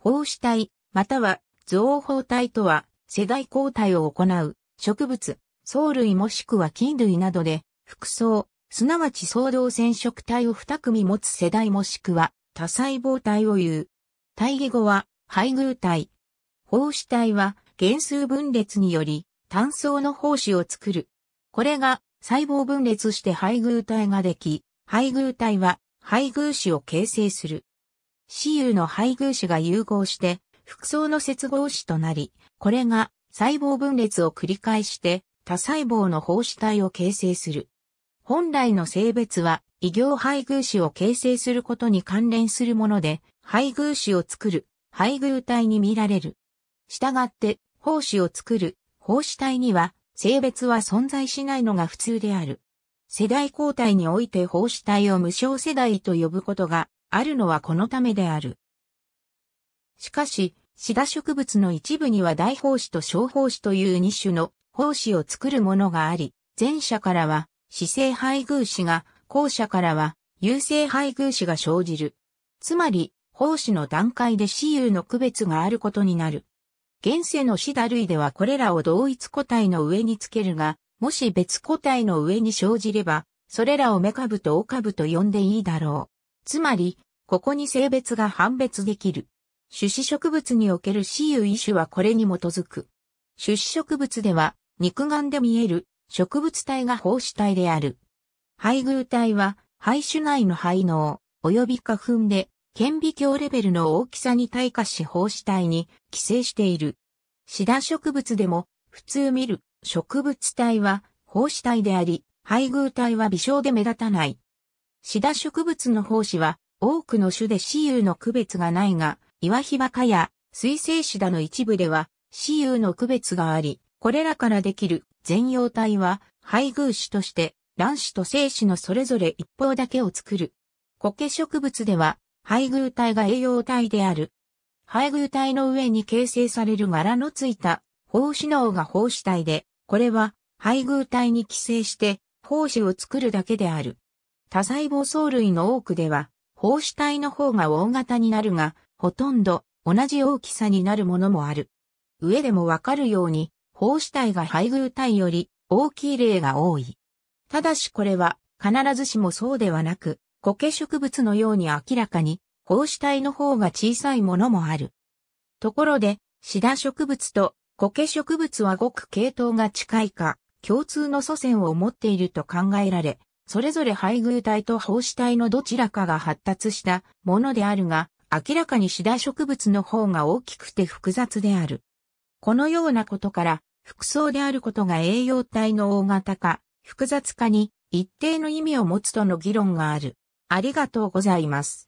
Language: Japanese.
胞子体、または造胞体とは、世代交代を行う、植物、藻類もしくは菌類などで、複層、すなわち相同染色体を二組持つ世代もしくは、多細胞体を言う。対義語は、配偶体。胞子体は、原数分裂により、単層の胞子を作る。これが、細胞分裂して配偶体ができ、配偶体は、配偶子を形成する。雌有の配偶子が融合して、複層の接合子となり、これが細胞分裂を繰り返して多細胞の胞子体を形成する。本来の性別は異形配偶子を形成することに関連するもので、配偶子を作る配偶体に見られる。したがって、胞子を作る胞子体には性別は存在しないのが普通である。世代交代において胞子体を無償世代と呼ぶことがあるのはこのためである。しかし、シダ植物の一部には大胞子と小胞子という二種の胞子を作るものがあり、前者からは、死性配偶子が、後者からは、有性配偶子が生じる。つまり、胞子の段階で雌雄の区別があることになる。現世のシダ類ではこれらを同一個体の上につけるが、もし別個体の上に生じれば、それらをメカブとオカブと呼んでいいだろう。つまり、ここに性別が判別できる。種子植物における雌雄異種はこれに基づく。種子植物では肉眼で見える植物体が胞子体である。配偶体は肺種内の肺脳、及び花粉で顕微鏡レベルの大きさに対化し胞子体に寄生している。シダ植物でも普通見る植物体は胞子体であり、配偶体は微小で目立たない。シダ植物の胞子は多くの種で雌雄の区別がないが、岩日ばかや水生シダの一部では雌雄の区別があり、これらからできる全葉体は配偶種として卵子と精子のそれぞれ一方だけを作る。苔植物では配偶体が栄養体である。配偶体の上に形成される柄のついた胞子脳が胞子体で、これは配偶体に寄生して胞子を作るだけである。多細胞藻類の多くでは胞子体の方が大型になるが、ほとんど同じ大きさになるものもある。上でもわかるように、胞子体が配偶体より大きい例が多い。ただしこれは必ずしもそうではなく、苔植物のように明らかに、胞子体の方が小さいものもある。ところで、シダ植物と苔植物はごく系統が近いか、共通の祖先を持っていると考えられ、それぞれ配偶体と胞子体のどちらかが発達したものであるが、明らかにシダ植物の方が大きくて複雑である。このようなことから、複層であることが栄養体の大型化、複雑化に一定の意味を持つとの議論がある。ありがとうございます。